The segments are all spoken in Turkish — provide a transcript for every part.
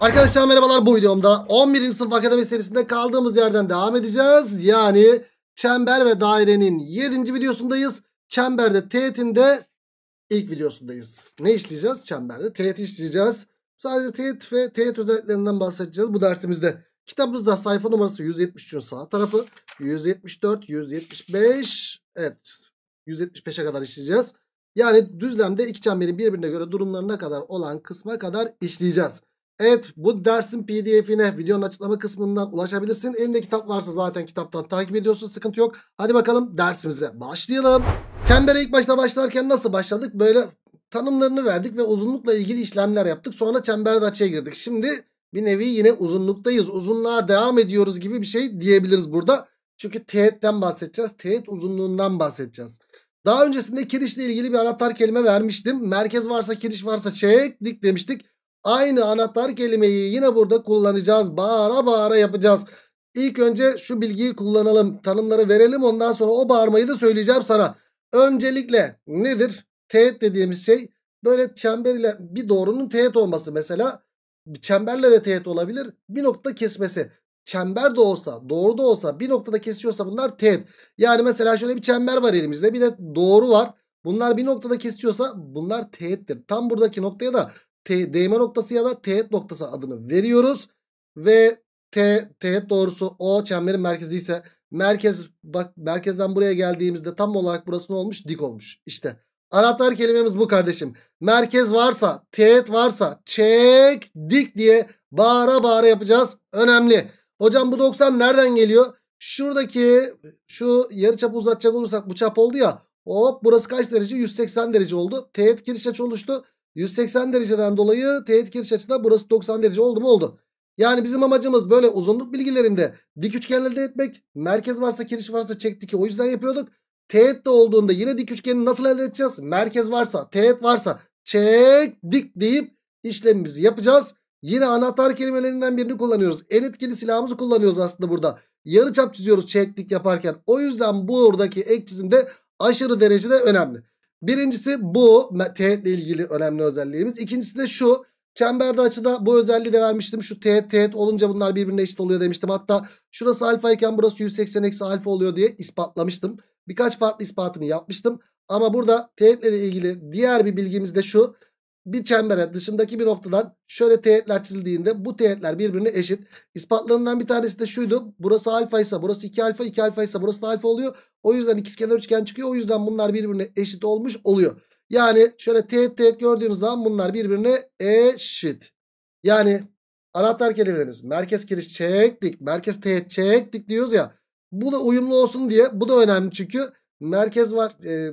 Arkadaşlar merhabalar bu videomda 11. sınıf akademi serisinde kaldığımız yerden devam edeceğiz. Yani çember ve dairenin 7. videosundayız. Çemberde teğetin de ilk videosundayız. Ne işleyeceğiz? Çemberde teğet işleyeceğiz. Sadece teğet ve teğet özelliklerinden bahsedeceğiz bu dersimizde. Kitabımızda sayfa numarası 173'ün sağ tarafı 174, 175, evet 175'e kadar işleyeceğiz. Yani düzlemde iki çemberin birbirine göre durumlarına kadar olan kısma kadar işleyeceğiz. Evet bu dersin pdf'ine videonun açıklama kısmından ulaşabilirsin. Elinde kitap varsa zaten kitaptan takip ediyorsun sıkıntı yok. Hadi bakalım dersimize başlayalım. Çembere ilk başta başlarken nasıl başladık? Böyle tanımlarını verdik ve uzunlukla ilgili işlemler yaptık. Sonra çemberde açıya girdik. Şimdi bir nevi yine uzunluktayız. Uzunluğa devam ediyoruz gibi bir şey diyebiliriz burada. Çünkü teğetten bahsedeceğiz. Teğet uzunluğundan bahsedeceğiz. Daha öncesinde kirişle ilgili bir anahtar kelime vermiştim. Merkez varsa kiriş varsa çek dik demiştik. Aynı anahtar kelimeyi yine burada kullanacağız. Bağıra bağıra yapacağız. İlk önce şu bilgiyi kullanalım. Tanımları verelim. Ondan sonra o bağırmayı da söyleyeceğim sana. Öncelikle nedir? Teğet dediğimiz şey böyle çember ile bir doğrunun teğet olması mesela. Çemberle de teğet olabilir. Bir nokta kesmesi. Çember de olsa doğru da olsa bir noktada kesiyorsa bunlar teğet. Yani mesela şöyle bir çember var elimizde bir de doğru var. Bunlar bir noktada kesiyorsa bunlar teğettir. Tam buradaki noktaya da te, değme noktası ya da teğet noktası adını veriyoruz. Ve T teğet doğrusu O çemberin merkezi ise merkez bak merkezden buraya geldiğimizde tam olarak burası ne olmuş? Dik olmuş. İşte anahtar kelimemiz bu kardeşim. Merkez varsa, teğet varsa çek dik diye bağıra bağıra yapacağız. Önemli. Hocam bu 90 nereden geliyor? Şuradaki şu yarı çapı uzatacak olursak bu çap oldu ya. Hop burası kaç derece? 180 derece oldu. Teğet giriş açı oluştu. 180 dereceden dolayı teğet giriş açısından burası 90 derece oldu mu oldu. Yani bizim amacımız böyle uzunluk bilgilerinde dik üçgen elde etmek. Merkez varsa kiriş varsa çektik o yüzden yapıyorduk. Teğet de olduğunda yine dik üçgeni nasıl elde edeceğiz? Merkez varsa, teğet varsa çek dik deyip işlemimizi yapacağız. Yine anahtar kelimelerinden birini kullanıyoruz. En etkili silahımızı kullanıyoruz aslında burada. Yarı çap çiziyoruz çektik yaparken. O yüzden buradaki ek çizimde aşırı derecede önemli. Birincisi bu teğetle ilgili önemli özelliğimiz. İkincisi de şu. Çemberde açıda bu özelliği de vermiştim. Şu teğet teğet olunca bunlar birbirine eşit oluyor demiştim. Hatta şurası alfa iken burası 180 eksi alfa oluyor diye ispatlamıştım. Birkaç farklı ispatını yapmıştım. Ama burada teğetle de ilgili diğer bir bilgimiz de şu bir çembere dışındaki bir noktadan şöyle teğetler çizildiğinde bu teğetler birbirine eşit. İspatlarından bir tanesi de şuydu. Burası alfa ise burası 2 alfa 2 alfa ise burası da alfa oluyor. O yüzden ikizkenar üçgen çıkıyor. O yüzden bunlar birbirine eşit olmuş oluyor. Yani şöyle teğet teğet gördüğünüz zaman bunlar birbirine eşit. Yani anahtar kelimeleriniz merkez kiriş çektik merkez teğet çektik diyoruz ya. Bu da uyumlu olsun diye bu da önemli çünkü merkez var. E,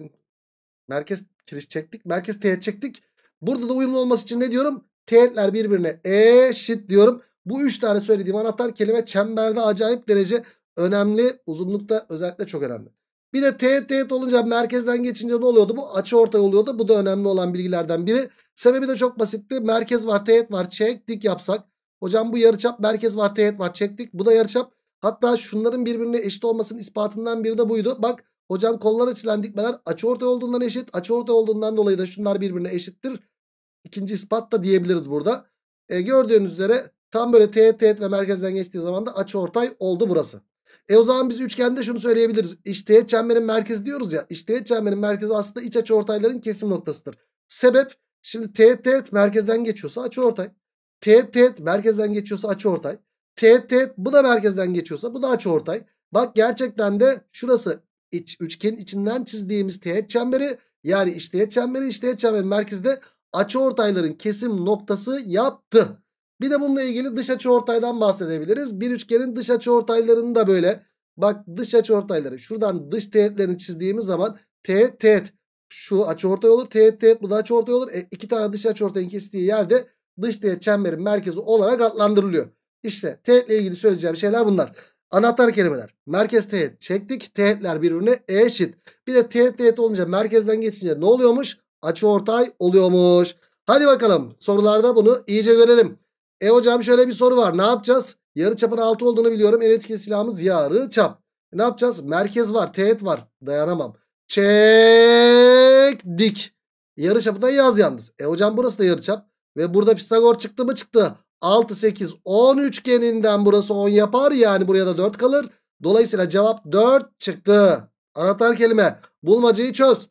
merkez kiriş çektik merkez teğet çektik. Burada da uyumlu olması için ne diyorum? Teğetler birbirine eşit diyorum. Bu üç tane söylediğim anahtar kelime çemberde acayip derece önemli. Uzunlukta özellikle çok önemli. Bir de teğet teğet olunca merkezden geçince ne oluyordu? Bu açı ortay oluyordu. Bu da önemli olan bilgilerden biri. Sebebi de çok basitti. Merkez var teğet var çektik yapsak. Hocam bu yarıçap merkez var teğet var çektik. Bu da yarıçap. Hatta şunların birbirine eşit olmasının ispatından biri de buydu. Bak Hocam kollar açılan dikmeler açıortay olduğundan eşit. Açıortay olduğundan dolayı da şunlar birbirine eşittir. İkinci ispat da diyebiliriz burada. E, gördüğünüz üzere tam böyle teğet teğet ve merkezden geçtiği zaman da açıortay oldu burası. E o zaman biz üçgende şunu söyleyebiliriz. İçteğet çemberin merkezi diyoruz ya. İçteğet çemberin merkezi aslında iç açıortayların kesim noktasıdır. Sebep şimdi teğet teğet merkezden geçiyorsa açıortay. Teğet teğet merkezden geçiyorsa açıortay. Teğet teğet bu da merkezden geçiyorsa bu da açıortay. Bak gerçekten de şurası iç, üçgenin içinden çizdiğimiz teğet çemberi yani iç teğet çemberi iç teğet çemberi merkezde açı ortayların kesim noktası yaptı. Bir de bununla ilgili dış açı ortaydan bahsedebiliriz. Bir üçgenin dış açı ortaylarını da böyle bak dış açı ortayları şuradan dış teğetlerini çizdiğimiz zaman teğet teğet şu açı ortay olur teğet teğet bu da açı ortay olur. E, iki tane dış açı ortayın kestiği yerde dış teğet çemberin merkezi olarak adlandırılıyor. İşte teğetle ilgili söyleyeceğim şeyler bunlar. Anahtar kelimeler. Merkez teğet çektik. Teğetler birbirine eşit. Bir de teğet teğet olunca merkezden geçince ne oluyormuş? Açı ortay oluyormuş. Hadi bakalım sorularda bunu iyice görelim. E hocam şöyle bir soru var. Ne yapacağız? Yarı çapın 6 olduğunu biliyorum. En etkili silahımız yarı çap. E ne yapacağız? Merkez var. Teğet var. Dayanamam. Çektik. Yarı çapı da yaz yalnız. E hocam burası da yarı çap. Ve burada Pisagor çıktı mı çıktı. 6, 8, 10 üçgeninden burası 10 yapar. Yani buraya da 4 kalır. Dolayısıyla cevap 4 çıktı. Anahtar kelime. Bulmacayı çöz.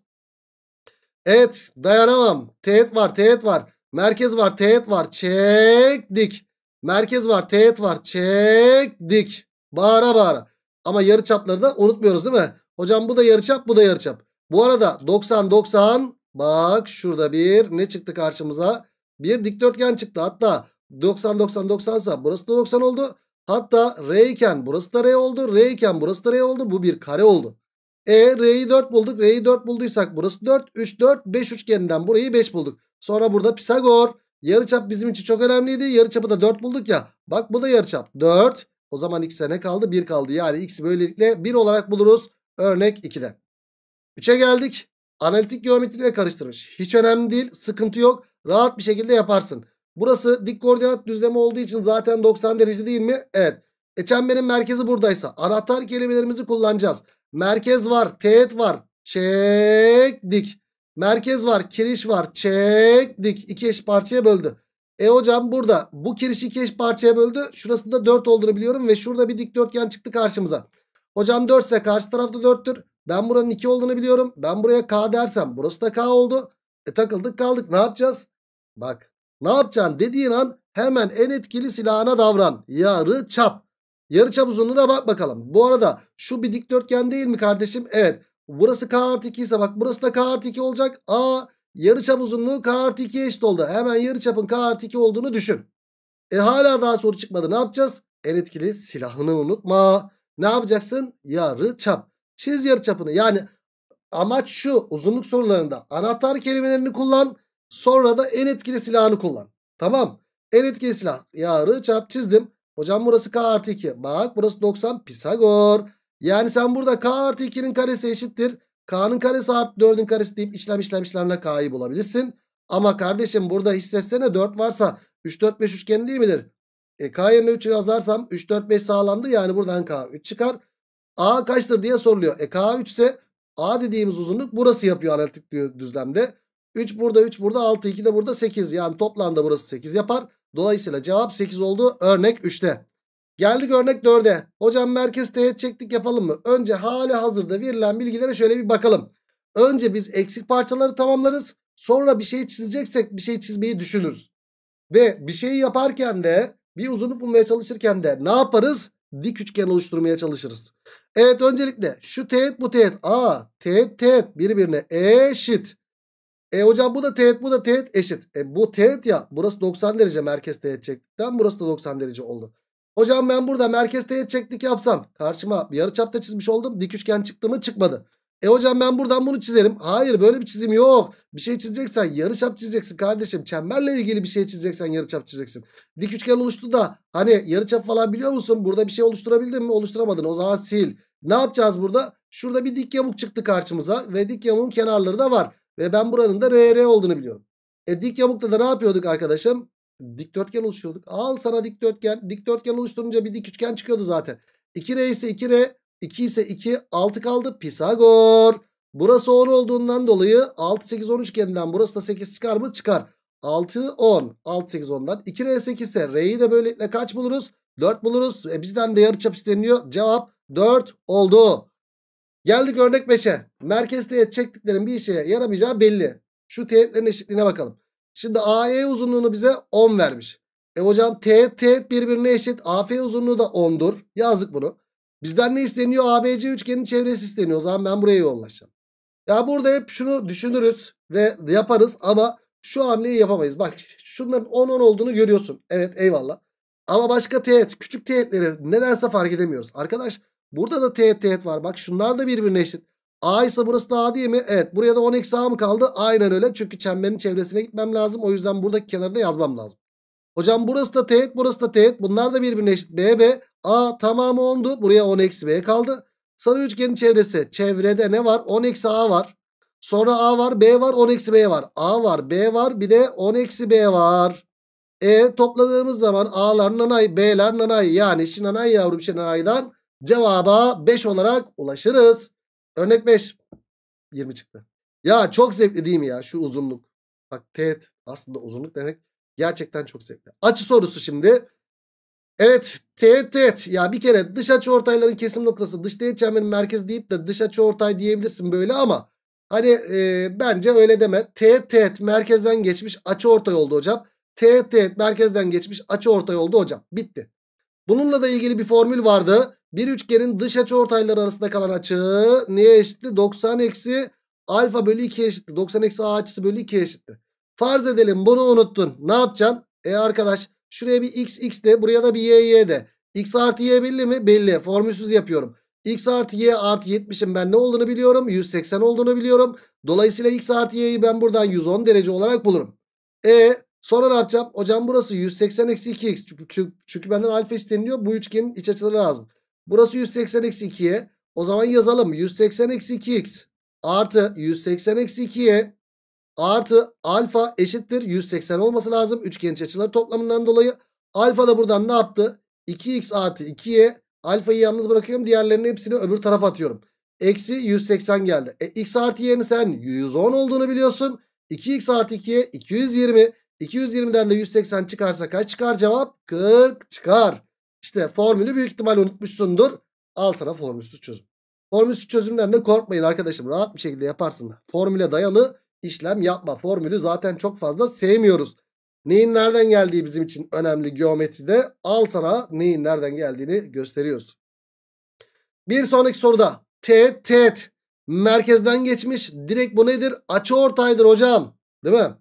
Evet dayanamam. Teğet var teğet var. Merkez var teğet var. Çektik. Merkez var teğet var. Çektik. Bağıra bağıra. Ama yarı çapları da unutmuyoruz değil mi? Hocam bu da yarı çap bu da yarı çap. Bu arada 90 90 bak şurada bir ne çıktı karşımıza? Bir dikdörtgen çıktı. Hatta 90 90 90 ise burası da 90 oldu. Hatta R iken burası da R oldu. R iken burası da R oldu. Bu bir kare oldu. E R'yi 4 bulduk. R'yi 4 bulduysak burası 4. 3 4 5 üçgeninden burayı 5 bulduk. Sonra burada Pisagor. Yarıçap bizim için çok önemliydi. Yarıçapı da 4 bulduk ya. Bak bu da yarıçap. 4. O zaman x'e ne kaldı? 1 kaldı. Yani x'i böylelikle 1 olarak buluruz. Örnek 2'de. 3'e geldik. Analitik geometriyle karıştırmış. Hiç önemli değil. Sıkıntı yok. Rahat bir şekilde yaparsın. Burası dik koordinat düzlemi olduğu için zaten 90 derece değil mi? Evet. E çemberin merkezi buradaysa anahtar kelimelerimizi kullanacağız. Merkez var, teğet var. Çek dik. Merkez var, kiriş var. Çek dik. İki eş parçaya böldü. E hocam burada bu kiriş iki eş parçaya böldü. Şurası da 4 olduğunu biliyorum ve şurada bir dikdörtgen çıktı karşımıza. Hocam 4 ise karşı tarafta 4'tür. Ben buranın 2 olduğunu biliyorum. Ben buraya K dersem burası da K oldu. E takıldık kaldık ne yapacağız? Bak ne yapacaksın dediğin an hemen en etkili silahına davran. Yarı çap. Yarı çap uzunluğuna bak bakalım. Bu arada şu bir dikdörtgen değil mi kardeşim? Evet. Burası k artı 2 ise bak burası da k artı 2 olacak. A yarı çap uzunluğu k artı 2'ye eşit oldu. Hemen yarı çapın k artı 2 olduğunu düşün. E hala daha soru çıkmadı. Ne yapacağız? En etkili silahını unutma. Ne yapacaksın? Yarı çap. Çiz yarı çapını. Yani amaç şu uzunluk sorularında anahtar kelimelerini kullan Sonra da en etkili silahını kullan. Tamam. En etkili silah. Yarı çap çizdim. Hocam burası k artı 2. Bak burası 90 Pisagor. Yani sen burada k artı 2'nin karesi eşittir. K'nın karesi artı 4'ün karesi deyip işlem işlem işlemle k'yı bulabilirsin. Ama kardeşim burada hissetsene 4 varsa 3 4 5 üçgen değil midir? E, k yerine 3 yazarsam 3 4 5 sağlandı. Yani buradan k 3 çıkar. A kaçtır diye soruluyor. E k 3 ise A dediğimiz uzunluk burası yapıyor analitik düzlemde. 3 burada 3 burada 6 2 de burada 8. Yani toplamda burası 8 yapar. Dolayısıyla cevap 8 oldu. Örnek 3'te. Geldik örnek 4'e. Hocam merkez teğet çektik yapalım mı? Önce hali hazırda verilen bilgilere şöyle bir bakalım. Önce biz eksik parçaları tamamlarız. Sonra bir şey çizeceksek bir şey çizmeyi düşünürüz. Ve bir şeyi yaparken de bir uzunluk bulmaya çalışırken de ne yaparız? Dik üçgen oluşturmaya çalışırız. Evet öncelikle şu teğet bu teğet. A teğet teğet birbirine eşit. E hocam bu da teğet bu da teğet eşit. E bu teğet ya burası 90 derece merkez teğet çektikten burası da 90 derece oldu. Hocam ben burada merkez teğet çektik yapsam karşıma bir yarıçapta çizmiş oldum. Dik üçgen çıktı mı çıkmadı. E hocam ben buradan bunu çizerim. Hayır böyle bir çizim yok. Bir şey çizeceksen yarı çap çizeceksin kardeşim. Çemberle ilgili bir şey çizeceksen yarı çap çizeceksin. Dik üçgen oluştu da hani yarı çap falan biliyor musun? Burada bir şey oluşturabildin mi? Oluşturamadın. O zaman sil. Ne yapacağız burada? Şurada bir dik yamuk çıktı karşımıza ve dik yamuğun kenarları da var. Ve ben buranın da RR olduğunu biliyorum. E dik yamukta da ne yapıyorduk arkadaşım? Dikdörtgen oluşturuyorduk. Al sana dikdörtgen. Dikdörtgen oluşturunca bir dik üçgen çıkıyordu zaten. 2R ise 2R. 2 ise 2. 6 kaldı. Pisagor. Burası 10 olduğundan dolayı 6, 8, 10 üçgeninden burası da 8 çıkar mı? Çıkar. 6, 10. 6, 8, 10'dan. 2R, 8 ise R'yi de böylelikle kaç buluruz? 4 buluruz. E bizden de yarı çap isteniyor. Cevap 4 oldu. Geldik örnek 5'e. merkezde teğet çektiklerin bir işe yaramayacağı belli. Şu teğetlerin eşitliğine bakalım. Şimdi AE uzunluğunu bize 10 vermiş. E hocam teğet teğet birbirine eşit. AF uzunluğu da 10'dur. Yazdık bunu. Bizden ne isteniyor? ABC üçgenin çevresi isteniyor. O zaman ben buraya yoğunlaşacağım. Ya burada hep şunu düşünürüz ve yaparız ama şu hamleyi yapamayız. Bak şunların 10-10 olduğunu görüyorsun. Evet eyvallah. Ama başka teğet, küçük teğetleri nedense fark edemiyoruz. Arkadaş Burada da teğet teğet var. Bak şunlar da birbirine eşit. A ise burası da A değil mi? Evet. Buraya da 10 eksi A mı kaldı? Aynen öyle. Çünkü çemberin çevresine gitmem lazım. O yüzden buradaki kenarı da yazmam lazım. Hocam burası da teğet burası da teğet. Bunlar da birbirine eşit. B, B. A tamamı 10'du. Buraya 10 eksi B kaldı. Sarı üçgenin çevresi. Çevrede ne var? 10 eksi A var. Sonra A var B var 10 eksi B var. A var B var bir de 10 eksi B var. E topladığımız zaman A'lar nanay B'ler nanay. Yani şinanay yavrum şinanaydan Cevaba 5 olarak ulaşırız. Örnek 5. 20 çıktı. Ya çok zevkli değil mi ya şu uzunluk? Bak teğet aslında uzunluk demek. Gerçekten çok zevkli. Açı sorusu şimdi. Evet teğet teğet. Ya bir kere dış açı ortayların kesim noktası dış teğet çemberin merkezi deyip de dış açı ortay diyebilirsin böyle ama hani e, bence öyle deme. Teğet teğet merkezden geçmiş açı ortay oldu hocam. Teğet teğet merkezden geçmiş açı ortay oldu hocam. Bitti. Bununla da ilgili bir formül vardı. Bir üçgenin dış açı ortayları arasında kalan açı neye eşitti? 90 eksi alfa bölü 2 eşitti. 90 eksi a açısı bölü 2 eşitti. Farz edelim bunu unuttun. Ne yapacaksın? E arkadaş şuraya bir x x de buraya da bir y y de. X artı y belli mi? Belli. Formülsüz yapıyorum. X artı y artı 70'in ben ne olduğunu biliyorum. 180 olduğunu biliyorum. Dolayısıyla x artı y'yi ben buradan 110 derece olarak bulurum. E sonra ne yapacağım? Hocam burası 180 eksi 2x. Çünkü, çünkü benden alfa isteniliyor. Bu üçgenin iç açıları lazım. Burası 180 eksi 2'ye. O zaman yazalım. 180 eksi 2x artı 180 eksi 2'ye artı alfa eşittir. 180 olması lazım. Üçgen açıları toplamından dolayı. Alfa da buradan ne yaptı? 2x artı 2'ye. Alfayı yalnız bırakıyorum. Diğerlerinin hepsini öbür tarafa atıyorum. Eksi 180 geldi. E, x artı y'nin sen 110 olduğunu biliyorsun. 2x artı 2'ye 220. 220'den de 180 çıkarsa kaç çıkar cevap? 40 çıkar. İşte formülü büyük ihtimal unutmuşsundur. Al sana formülsüz çözüm. Formülsüz çözümden de korkmayın arkadaşım. Rahat bir şekilde yaparsın. Formüle dayalı işlem yapma. Formülü zaten çok fazla sevmiyoruz. Neyin nereden geldiği bizim için önemli geometride. Al sana neyin nereden geldiğini gösteriyoruz. Bir sonraki soruda teğet teğet merkezden geçmiş. Direkt bu nedir? Açı ortaydır hocam. Değil mi?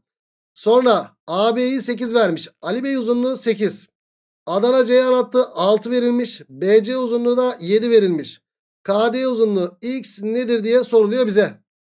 Sonra AB'yi 8 vermiş. Ali Bey uzunluğu 8. Adana Ceyhan anlattı, 6 verilmiş. BC uzunluğu da 7 verilmiş. KD uzunluğu X nedir diye soruluyor bize.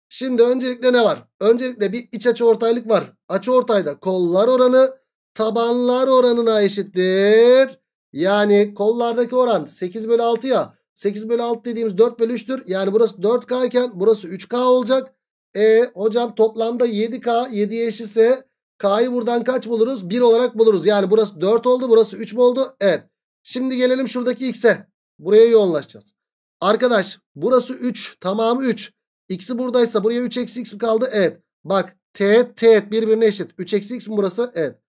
Şimdi öncelikle ne var? Öncelikle bir iç açı ortaylık var. Açı ortayda kollar oranı tabanlar oranına eşittir. Yani kollardaki oran 8 bölü 6 ya. 8 bölü 6 dediğimiz 4 bölü 3'tür. Yani burası 4K iken burası 3K olacak. E hocam toplamda 7K 7'ye eşitse K'yı buradan kaç buluruz? 1 olarak buluruz. Yani burası 4 oldu. Burası 3 mü oldu? Evet. Şimdi gelelim şuradaki x'e. Buraya yoğunlaşacağız. Arkadaş burası 3. Tamamı 3. X'i buradaysa buraya 3 eksi x mi kaldı? Evet. Bak teğet teğet birbirine eşit. 3 eksi x mi burası? Evet.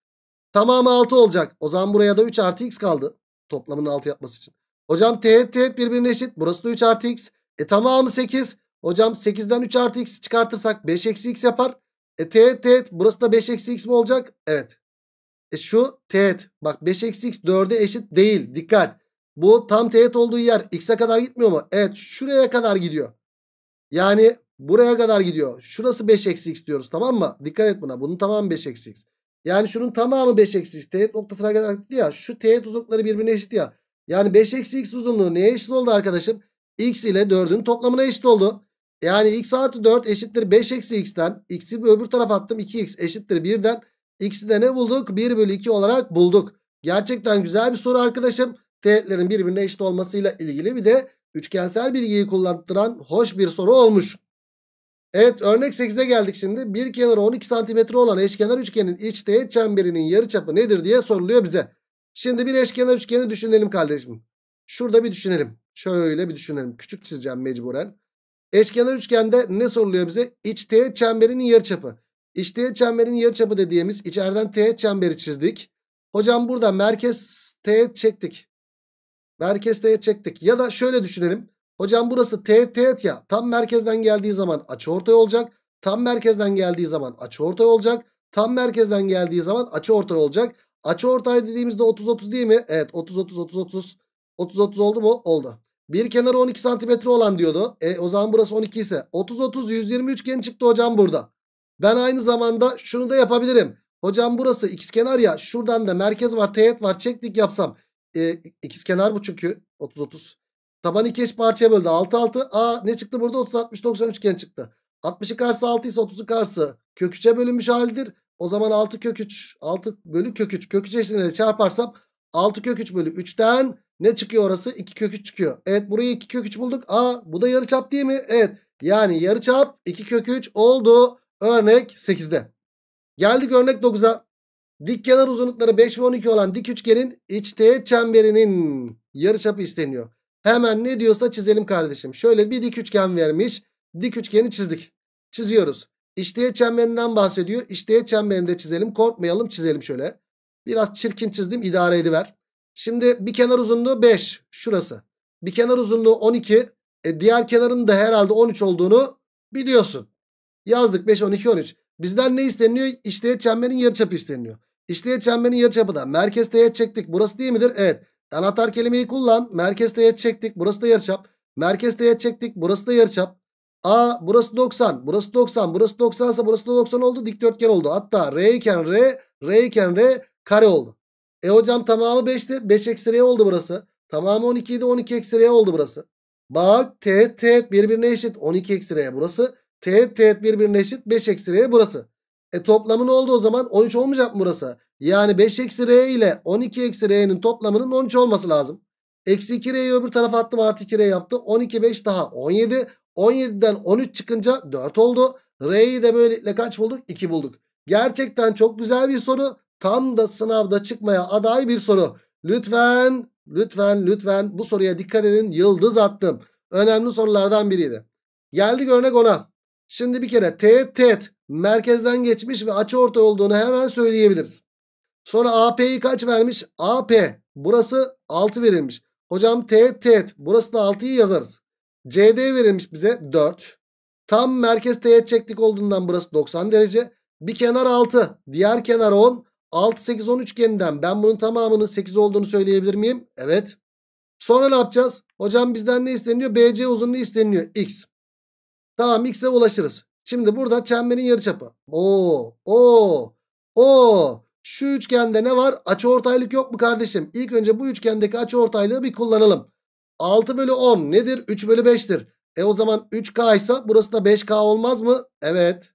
Tamamı 6 olacak. O zaman buraya da 3 artı x kaldı. Toplamının 6 yapması için. Hocam teğet teğet birbirine eşit. Burası da 3 artı x. E tamamı 8. Hocam 8'den 3 artı x çıkartırsak 5 eksi x yapar. E teğet teğet. Burası da 5 eksi x mi olacak? Evet. E şu teğet. Bak 5 eksi x 4'e eşit değil. Dikkat. Bu tam teğet olduğu yer. X'e kadar gitmiyor mu? Evet. Şuraya kadar gidiyor. Yani buraya kadar gidiyor. Şurası 5 eksi x diyoruz tamam mı? Dikkat et buna. Bunun tamamı 5 eksi x. Yani şunun tamamı 5 eksi x. Teğet noktasına kadar gitti ya. Şu teğet uzunlukları birbirine eşit ya. Yani 5 eksi x uzunluğu neye eşit oldu arkadaşım? X ile 4'ün toplamına eşit oldu. Yani x artı 4 eşittir 5 eksi x'ten. X'i bir öbür tarafa attım 2x eşittir 1'den. X'i de ne bulduk? 1 bölü 2 olarak bulduk. Gerçekten güzel bir soru arkadaşım. Teğetlerin birbirine eşit olmasıyla ilgili bir de üçgensel bilgiyi kullandıran hoş bir soru olmuş. Evet örnek 8'e geldik şimdi. Bir kenarı 12 cm olan eşkenar üçgenin iç teğet çemberinin yarıçapı nedir diye soruluyor bize. Şimdi bir eşkenar üçgeni düşünelim kardeşim. Şurada bir düşünelim. Şöyle bir düşünelim. Küçük çizeceğim mecburen. Eşkenar üçgende ne soruluyor bize? İç teğet çemberinin yarıçapı. İç teğet çemberinin yarıçapı dediğimiz içeriden teğet çemberi çizdik. Hocam burada merkez teğet çektik. Merkez teğet çektik. Ya da şöyle düşünelim. Hocam burası teğet teğet ya. Tam merkezden geldiği zaman açıortay olacak. Tam merkezden geldiği zaman açıortay olacak. Tam merkezden geldiği zaman açıortay olacak. Açıortay dediğimizde 30 30 değil mi? Evet 30 30 30 30. 30 30 oldu mu? Oldu. Bir kenarı 12 santimetre olan diyordu. E o zaman burası 12 ise 30 30 120 üçgen çıktı hocam burada. Ben aynı zamanda şunu da yapabilirim. Hocam burası kenar ya şuradan da merkez var teğet var çektik yapsam. E, kenar bu çünkü 30 30. Tabanı iki parçaya böldü 6 6. Aa ne çıktı burada 30 60 90 üçgen çıktı. 60'ı karşı 6 ise 30'u karşı kök 3'e bölünmüş halidir. O zaman 6 kök 3 6 bölü kök 3 kök 3 eşliğinde çarparsam 6 kök 3 bölü 3'ten ne çıkıyor orası? 2 kök 3 çıkıyor. Evet burayı 2 kök 3 bulduk. Aa bu da yarı çap değil mi? Evet. Yani yarı çap 2 kök 3 oldu. Örnek 8'de. Geldik örnek 9'a. Dik kenar uzunlukları 5 ve 12 olan dik üçgenin iç teğet çemberinin çapı isteniyor. Hemen ne diyorsa çizelim kardeşim. Şöyle bir dik üçgen vermiş. Dik üçgeni çizdik. Çiziyoruz. İçteğet çemberinden bahsediyor. İçteğet çemberinde çizelim. Korkmayalım çizelim şöyle. Biraz çirkin çizdim İdare ediver. Şimdi bir kenar uzunluğu 5. Şurası. Bir kenar uzunluğu 12. E diğer kenarın da herhalde 13 olduğunu biliyorsun. Yazdık 5, 12, 13. Bizden ne isteniyor? İşleye çemberin yarıçapı isteniyor. İşleye çemberin yarıçapı da merkez teğet çektik. Burası değil midir? Evet. Anahtar kelimeyi kullan. Merkez teğet çektik. Burası da yarıçap. Merkez teğet çektik. Burası da yarıçap. A burası 90. Burası 90. Burası 90 ise burası da 90 oldu. Dikdörtgen oldu. Hatta R iken R, R iken R kare oldu. E hocam tamamı 5'ti. 5 eksi r oldu burası. Tamamı 12 idi. 12 eksi r oldu burası. Bak teğet teğet birbirine eşit. 12 eksi r burası. Teğet teğet birbirine eşit. 5 eksi r burası. E toplamı ne oldu o zaman? 13 olmayacak mı burası? Yani 5 eksi r ile 12 eksi r'nin toplamının 13 olması lazım. Eksi 2 r'yi öbür tarafa attım artı 2 r yaptı. 12 5 daha 17. 17'den 13 çıkınca 4 oldu. R'yi de böylelikle kaç bulduk? 2 bulduk. Gerçekten çok güzel bir soru. Tam da sınavda çıkmaya aday bir soru. Lütfen, lütfen, lütfen bu soruya dikkat edin. Yıldız attım. Önemli sorulardan biriydi. Geldik örnek ona. Şimdi bir kere teğet teğet merkezden geçmiş ve açı orta olduğunu hemen söyleyebiliriz. Sonra AP'yi kaç vermiş? AP burası 6 verilmiş. Hocam teğet teğet burası da 6'yı yazarız. CD verilmiş bize 4. Tam merkez teğet çektik olduğundan burası 90 derece. Bir kenar 6 diğer kenar 10 6 8 10 üçgeninden ben bunun tamamının 8 olduğunu söyleyebilir miyim? Evet. Sonra ne yapacağız? Hocam bizden ne isteniyor? BC uzunluğu isteniyor. X. Tamam X'e ulaşırız. Şimdi burada çemberin yarıçapı. Oo, o, o. Şu üçgende ne var? Açıortaylık yok mu kardeşim? İlk önce bu üçgendeki açıortaylığı bir kullanalım. 6 bölü 10 nedir? 3 bölü 5'tir. E o zaman 3K ise burası da 5K olmaz mı? Evet.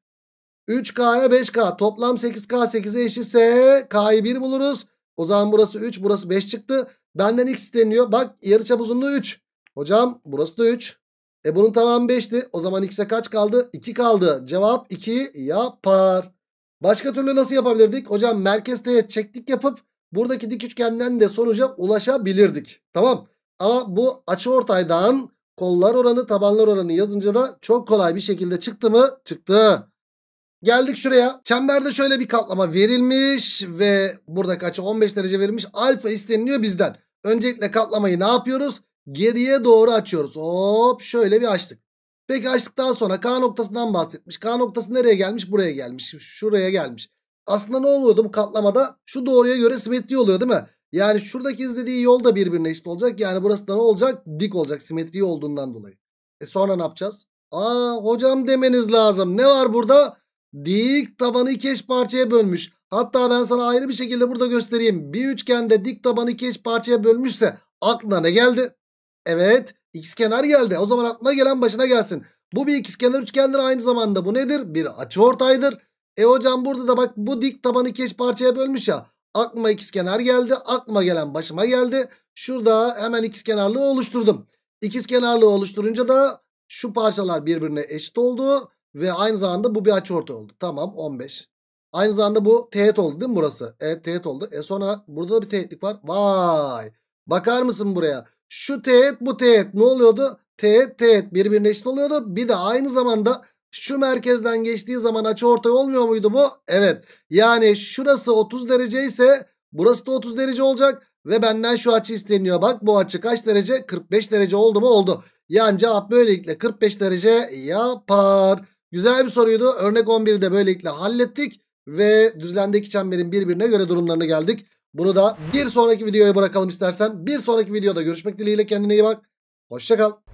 3K'ya 5K toplam 8K 8'e eşitse K'yı 1 buluruz. O zaman burası 3 burası 5 çıktı. Benden x isteniyor. Bak yarıçap uzunluğu 3. Hocam burası da 3. E bunun tamamı 5'ti. O zaman x'e kaç kaldı? 2 kaldı. Cevap 2 yapar. Başka türlü nasıl yapabilirdik? Hocam merkez teğet çektik yapıp buradaki dik üçgenden de sonuca ulaşabilirdik. Tamam. Ama bu açı ortaydan kollar oranı tabanlar oranı yazınca da çok kolay bir şekilde çıktı mı? Çıktı. Geldik şuraya. Çemberde şöyle bir katlama verilmiş ve buradaki açı 15 derece verilmiş. Alfa isteniliyor bizden. Öncelikle katlamayı ne yapıyoruz? Geriye doğru açıyoruz. Hop şöyle bir açtık. Peki açtıktan sonra K noktasından bahsetmiş. K noktası nereye gelmiş? Buraya gelmiş. Şuraya gelmiş. Aslında ne oluyordu bu katlamada? Şu doğruya göre simetri oluyor değil mi? Yani şuradaki izlediği yol da birbirine eşit olacak. Yani burası da ne olacak? Dik olacak simetri olduğundan dolayı. E sonra ne yapacağız? Aa hocam demeniz lazım. Ne var burada? dik tabanı iki parçaya bölmüş. Hatta ben sana ayrı bir şekilde burada göstereyim. Bir üçgende dik tabanı iki parçaya bölmüşse aklına ne geldi? Evet x kenar geldi. O zaman aklına gelen başına gelsin. Bu bir ikizkenar üçgendir aynı zamanda. Bu nedir? Bir açıortaydır. E hocam burada da bak bu dik tabanı iki parçaya bölmüş ya. Aklıma ikizkenar geldi. Aklıma gelen başıma geldi. Şurada hemen ikizkenarlığı oluşturdum. İkizkenarlığı oluşturunca da şu parçalar birbirine eşit oldu. Ve aynı zamanda bu bir açı ortay oldu. Tamam 15. Aynı zamanda bu teğet oldu değil mi burası? Evet teğet oldu. E sonra burada da bir teğetlik var. Vay. Bakar mısın buraya? Şu teğet bu teğet ne oluyordu? Teğet teğet birbirine eşit oluyordu. Bir de aynı zamanda şu merkezden geçtiği zaman açı ortay olmuyor muydu bu? Evet. Yani şurası 30 derece ise burası da 30 derece olacak. Ve benden şu açı isteniyor. Bak bu açı kaç derece? 45 derece oldu mu? Oldu. Yani cevap böylelikle 45 derece yapar. Güzel bir soruydu. Örnek 11'i de böylelikle hallettik. Ve düzlemdeki çemberin birbirine göre durumlarına geldik. Bunu da bir sonraki videoya bırakalım istersen. Bir sonraki videoda görüşmek dileğiyle kendine iyi bak. Hoşçakal.